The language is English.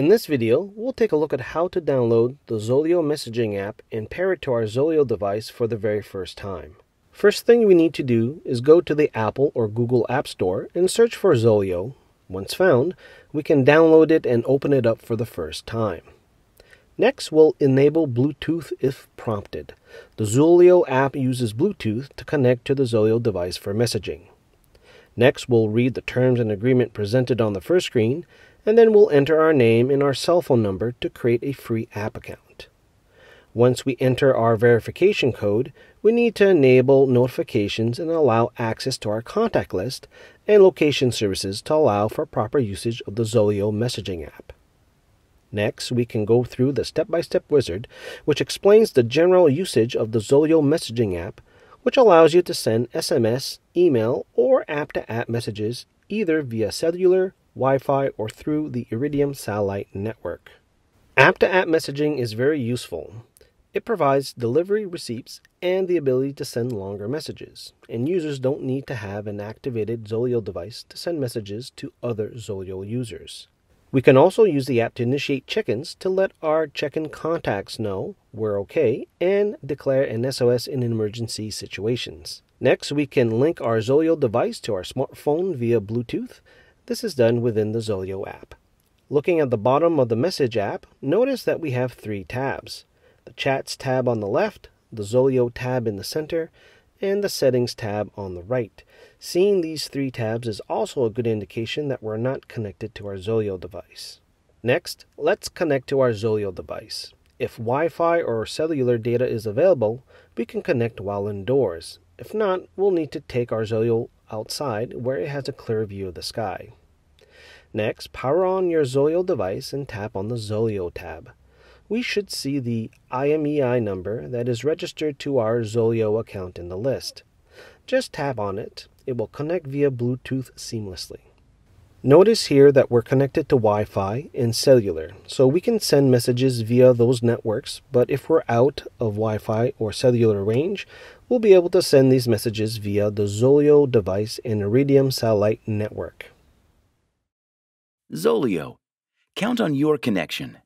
In this video, we'll take a look at how to download the Zolio messaging app and pair it to our Zolio device for the very first time. First thing we need to do is go to the Apple or Google App Store and search for Zolio. Once found, we can download it and open it up for the first time. Next, we'll enable Bluetooth if prompted. The Zolio app uses Bluetooth to connect to the Zolio device for messaging. Next, we'll read the terms and agreement presented on the first screen, and then we'll enter our name and our cell phone number to create a free app account. Once we enter our verification code, we need to enable notifications and allow access to our contact list and location services to allow for proper usage of the Zolio messaging app. Next, we can go through the step-by-step -step wizard, which explains the general usage of the Zolio messaging app which allows you to send SMS, email, or app to app messages either via cellular, Wi Fi, or through the Iridium satellite network. App to app messaging is very useful. It provides delivery receipts and the ability to send longer messages, and users don't need to have an activated Zolio device to send messages to other Zolio users. We can also use the app to initiate check-ins to let our check-in contacts know we're okay and declare an SOS in emergency situations. Next, we can link our Zolio device to our smartphone via Bluetooth. This is done within the Zolio app. Looking at the bottom of the Message app, notice that we have three tabs. The Chats tab on the left, the Zolio tab in the center, and the Settings tab on the right. Seeing these three tabs is also a good indication that we're not connected to our Zolio device. Next, let's connect to our Zolio device. If Wi-Fi or cellular data is available, we can connect while indoors. If not, we'll need to take our Zolio outside where it has a clear view of the sky. Next, power on your Zolio device and tap on the Zolio tab we should see the IMEI number that is registered to our Zolio account in the list. Just tap on it, it will connect via Bluetooth seamlessly. Notice here that we're connected to Wi-Fi and cellular, so we can send messages via those networks, but if we're out of Wi-Fi or cellular range, we'll be able to send these messages via the Zolio device and Iridium satellite network. Zolio. Count on your connection.